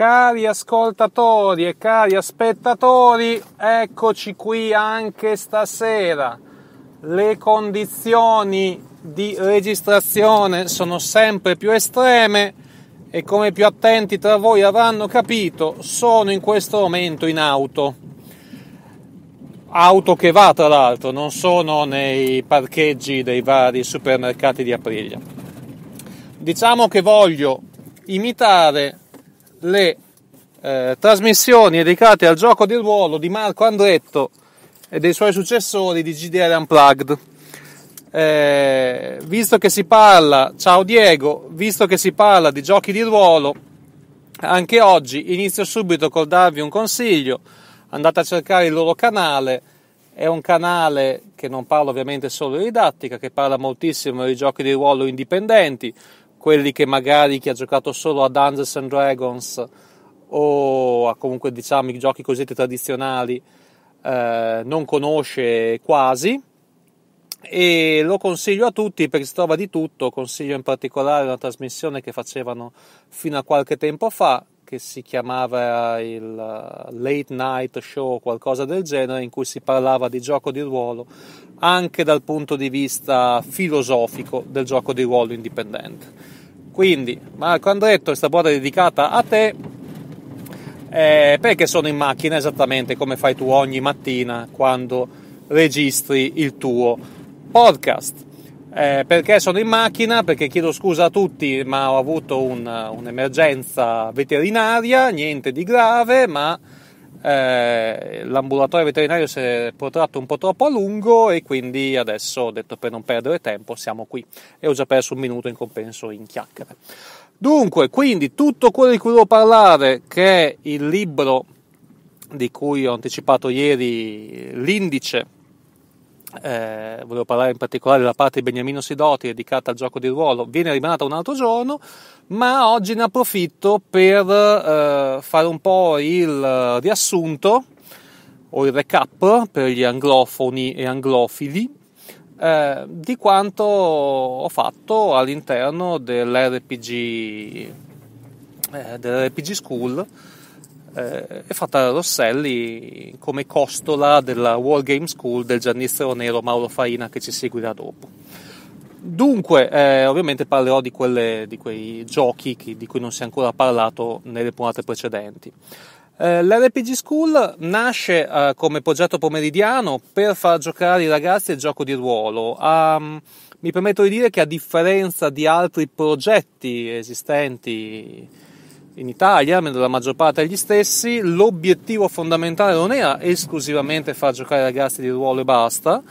Cari ascoltatori e cari spettatori, eccoci qui anche stasera. Le condizioni di registrazione sono sempre più estreme e come più attenti tra voi avranno capito, sono in questo momento in auto. Auto che va tra l'altro, non sono nei parcheggi dei vari supermercati di Aprilia. Diciamo che voglio imitare le eh, trasmissioni dedicate al gioco di ruolo di Marco Andretto e dei suoi successori di GDR Unplugged. Eh, visto che si parla, ciao Diego, visto che si parla di giochi di ruolo, anche oggi inizio subito col darvi un consiglio. Andate a cercare il loro canale, è un canale che non parla ovviamente solo di didattica, che parla moltissimo di giochi di ruolo indipendenti, quelli che magari chi ha giocato solo a Dungeons and Dragons o a comunque diciamo i giochi cosiddetti tradizionali eh, non conosce quasi e lo consiglio a tutti perché si trova di tutto, consiglio in particolare una trasmissione che facevano fino a qualche tempo fa che si chiamava il uh, Late Night Show o qualcosa del genere, in cui si parlava di gioco di ruolo anche dal punto di vista filosofico del gioco di ruolo indipendente. Quindi, Marco Andretto, questa puntata è dedicata a te. Eh, perché sono in macchina esattamente come fai tu ogni mattina quando registri il tuo podcast. Eh, perché sono in macchina? Perché chiedo scusa a tutti, ma ho avuto un, un'emergenza veterinaria, niente di grave, ma eh, l'ambulatorio veterinario si è protratto un po' troppo a lungo e quindi adesso ho detto per non perdere tempo siamo qui e ho già perso un minuto in compenso in chiacchiere. Dunque, quindi tutto quello di cui devo parlare, che è il libro di cui ho anticipato ieri l'indice eh, volevo parlare in particolare della parte di Beniamino Sidoti dedicata al gioco di ruolo, viene rimandata un altro giorno, ma oggi ne approfitto per eh, fare un po' il riassunto o il recap per gli anglofoni e anglofili eh, di quanto ho fatto all'interno dell'RPG, eh, dell'RPG School eh, è fatta da Rosselli come costola della War Game School del giannizzero nero Mauro Farina che ci seguirà dopo. Dunque, eh, ovviamente parlerò di, quelle, di quei giochi che, di cui non si è ancora parlato nelle puntate precedenti. Eh, L'RPG School nasce eh, come progetto pomeridiano per far giocare i ragazzi al gioco di ruolo. Um, mi permetto di dire che a differenza di altri progetti esistenti in Italia, della maggior parte degli stessi, l'obiettivo fondamentale non era esclusivamente far giocare ragazzi di ruolo e basta.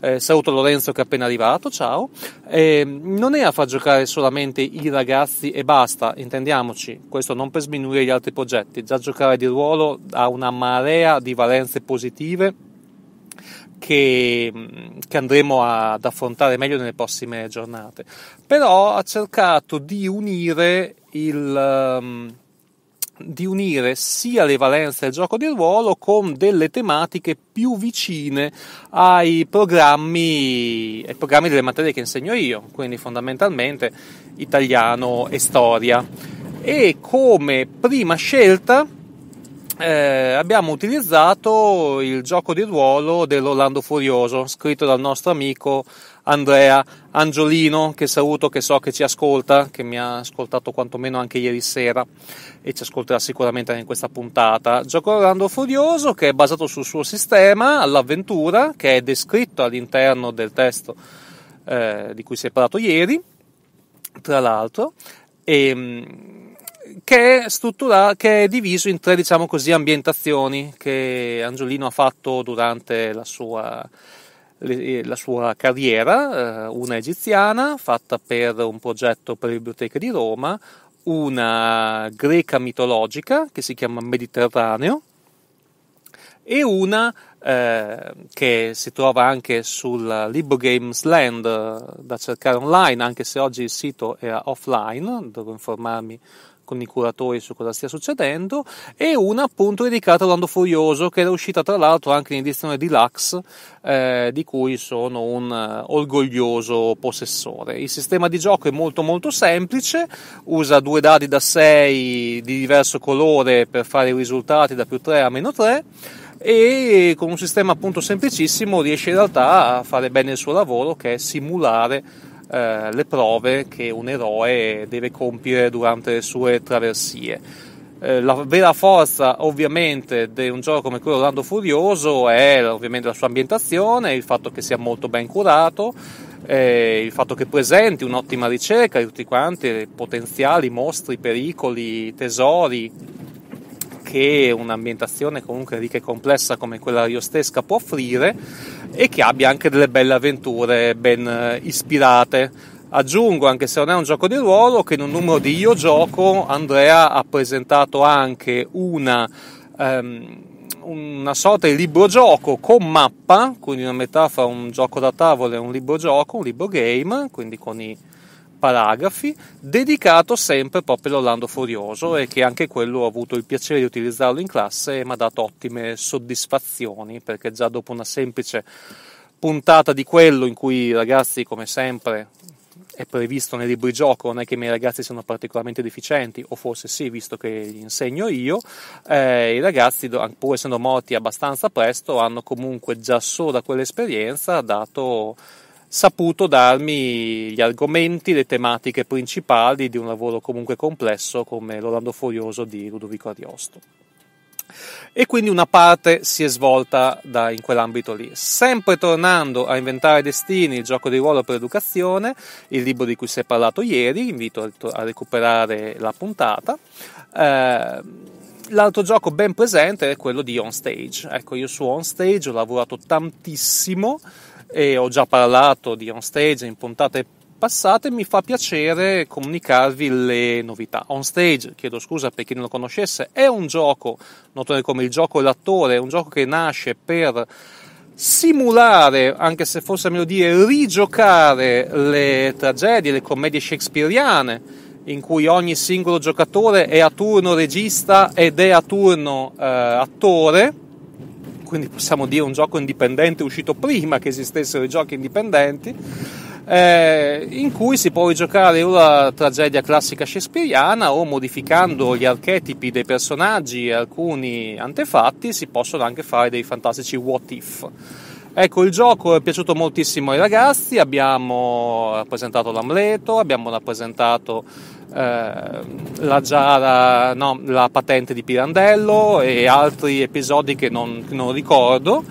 Eh, saluto Lorenzo che è appena arrivato, ciao. Eh, non era far giocare solamente i ragazzi e basta, intendiamoci, questo non per sminuire gli altri progetti, già giocare di ruolo ha una marea di valenze positive che, mm, che andremo ad affrontare meglio nelle prossime giornate. Però ha cercato di unire il... Um, di unire sia le valenze del gioco di ruolo con delle tematiche più vicine ai programmi, ai programmi delle materie che insegno io, quindi fondamentalmente italiano e storia. E come prima scelta eh, abbiamo utilizzato il gioco di ruolo dell'Orlando Furioso, scritto dal nostro amico Andrea Angiolino, che saluto, che so che ci ascolta, che mi ha ascoltato quantomeno anche ieri sera e ci ascolterà sicuramente anche in questa puntata. Gioco Orlando Furioso che è basato sul suo sistema, all'avventura, che è descritto all'interno del testo eh, di cui si è parlato ieri, tra l'altro. E, mm, che è, che è diviso in tre diciamo così, ambientazioni che Angiolino ha fatto durante la sua, eh, la sua carriera, eh, una egiziana fatta per un progetto per la Biblioteca di Roma, una greca mitologica che si chiama Mediterraneo e una eh, che si trova anche sul Libro Games Land eh, da cercare online, anche se oggi il sito è offline, devo informarmi con i curatori su cosa stia succedendo e una appunto dedicata a Orlando Furioso che era uscita tra l'altro anche in edizione deluxe eh, di cui sono un eh, orgoglioso possessore. Il sistema di gioco è molto molto semplice, usa due dadi da 6 di diverso colore per fare i risultati da più 3 a meno 3 e con un sistema appunto semplicissimo riesce in realtà a fare bene il suo lavoro che è simulare eh, le prove che un eroe deve compiere durante le sue traversie. Eh, la vera forza ovviamente di un gioco come quello Orlando Furioso è ovviamente la sua ambientazione, il fatto che sia molto ben curato, eh, il fatto che presenti un'ottima ricerca di tutti quanti, potenziali mostri, pericoli, tesori, che un'ambientazione comunque ricca e complessa come quella riostesca può offrire e che abbia anche delle belle avventure ben eh, ispirate. Aggiungo, anche se non è un gioco di ruolo, che in un numero di Io Gioco Andrea ha presentato anche una, um, una sorta di libro gioco con mappa, quindi una metafora, un gioco da tavola e un libro gioco, un libro game, quindi con i paragrafi dedicato sempre proprio all'Orlando Furioso e che anche quello ho avuto il piacere di utilizzarlo in classe e mi ha dato ottime soddisfazioni perché già dopo una semplice puntata di quello in cui i ragazzi come sempre è previsto nei libri gioco, non è che i miei ragazzi siano particolarmente deficienti, o forse sì, visto che li insegno io, eh, i ragazzi, pur essendo morti abbastanza presto, hanno comunque già solo da quell'esperienza dato saputo darmi gli argomenti, le tematiche principali di un lavoro comunque complesso come l'Orlando Furioso di Ludovico Ariosto. E quindi una parte si è svolta da, in quell'ambito lì. Sempre tornando a Inventare Destini, il gioco di ruolo per educazione, il libro di cui si è parlato ieri, invito a, recuperare la puntata. Eh, l'altro gioco ben presente è quello di On Stage. Ecco, io su On Stage ho lavorato tantissimo e ho già parlato di on stage in puntate passate, mi fa piacere comunicarvi le novità. On stage, chiedo scusa per chi non lo conoscesse, è un gioco noto come il gioco l'attore, un gioco che nasce per simulare, anche se forse meglio dire rigiocare le tragedie, le commedie shakespeariane in cui ogni singolo giocatore è a turno regista ed è a turno eh, attore quindi possiamo dire un gioco indipendente uscito prima che esistessero i giochi indipendenti, eh, in cui si può rigiocare una tragedia classica shakespeariana o modificando gli archetipi dei personaggi e alcuni antefatti si possono anche fare dei fantastici what if. Ecco, il gioco è piaciuto moltissimo ai ragazzi, abbiamo rappresentato l'Amleto, abbiamo rappresentato eh, la giara, no, la patente di Pirandello e altri episodi che non, non ricordo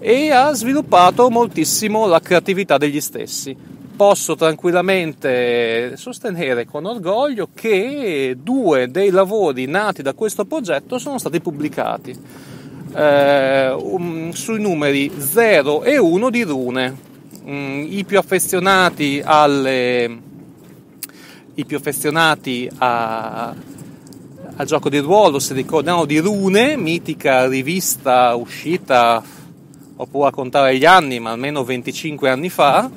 e ha sviluppato moltissimo la creatività degli stessi. Posso tranquillamente sostenere con orgoglio che due dei lavori nati da questo progetto sono stati pubblicati eh, um, sui numeri 0 e 1 di Rune. Mm, I più affezionati alle, i più affezionati a, al gioco di ruolo si ricordano di Rune, mitica rivista uscita, ho paura a contare gli anni, ma almeno 25 anni fa,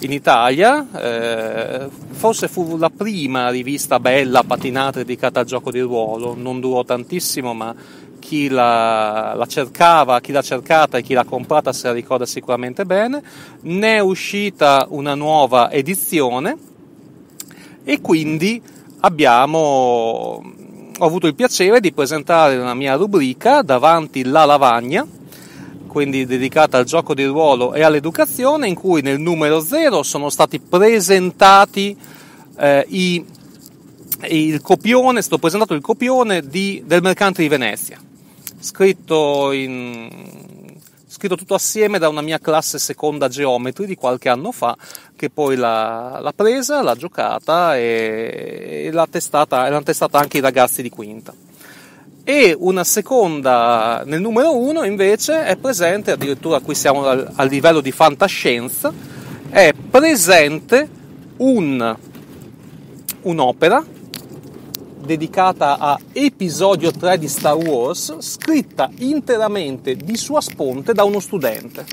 in Italia. Eh, forse fu la prima rivista bella, patinata, dedicata al gioco di ruolo. Non durò tantissimo, ma chi la, la, cercava, chi l'ha cercata e chi l'ha comprata se la ricorda sicuramente bene. Ne è uscita una nuova edizione e quindi abbiamo, ho avuto il piacere di presentare una mia rubrica davanti la lavagna, quindi dedicata al gioco di ruolo e all'educazione, in cui nel numero 0 sono stati presentati eh, i, il copione, è presentato il copione di, del Mercante di Venezia, scritto in scritto tutto assieme da una mia classe seconda geometri di qualche anno fa, che poi l'ha, l'ha presa, l'ha giocata e, e l'ha, testata, l'ha testata anche i ragazzi di quinta e una seconda nel numero uno invece è presente, addirittura qui siamo al, al, livello di fantascienza, è presente un, un'opera dedicata a episodio 3 di Star Wars, scritta interamente di sua sponte da uno studente.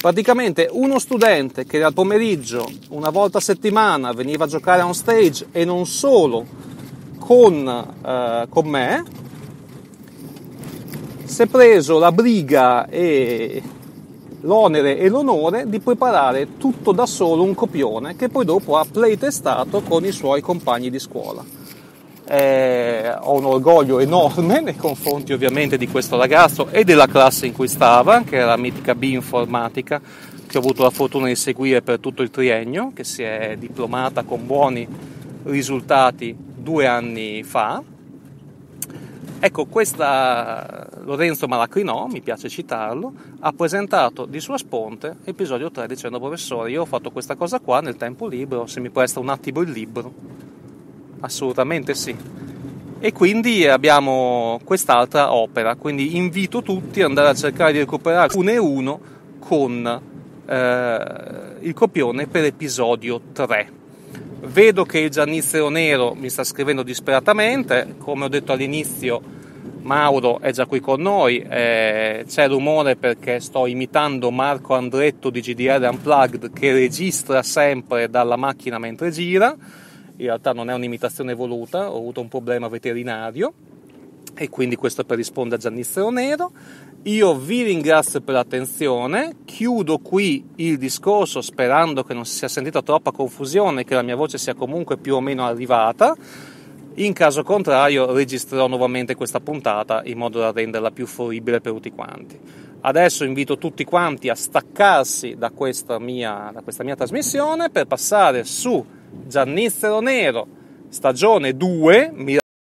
Praticamente uno studente che dal pomeriggio, una volta a settimana, veniva a giocare on stage e non solo con, eh, con me, si è preso la briga e l'onere e l'onore di preparare tutto da solo un copione che poi dopo ha playtestato con i suoi compagni di scuola eh, ho un orgoglio enorme nei confronti ovviamente di questo ragazzo e della classe in cui stava, che era la mitica B informatica, che ho avuto la fortuna di seguire per tutto il triennio, che si è diplomata con buoni risultati due anni fa. Ecco, questa Lorenzo Malacrinò, mi piace citarlo, ha presentato di sua sponte episodio 3 dicendo professore, io ho fatto questa cosa qua nel tempo libero, se mi presta un attimo il libro Assolutamente sì. E quindi abbiamo quest'altra opera, quindi invito tutti ad andare a cercare di recuperare uno e uno con eh, il copione per episodio 3. Vedo che il Giannizio Nero mi sta scrivendo disperatamente, come ho detto all'inizio Mauro è già qui con noi, eh, c'è rumore perché sto imitando Marco Andretto di GDR Unplugged che registra sempre dalla macchina mentre gira in realtà non è un'imitazione voluta, ho avuto un problema veterinario e quindi questo per rispondere a Giannissero Nero. Io vi ringrazio per l'attenzione, chiudo qui il discorso sperando che non si sia sentita troppa confusione, e che la mia voce sia comunque più o meno arrivata. In caso contrario registrerò nuovamente questa puntata in modo da renderla più fruibile per tutti quanti. Adesso invito tutti quanti a staccarsi da questa mia, da questa mia trasmissione per passare su Giannissero Nero, stagione 2, mi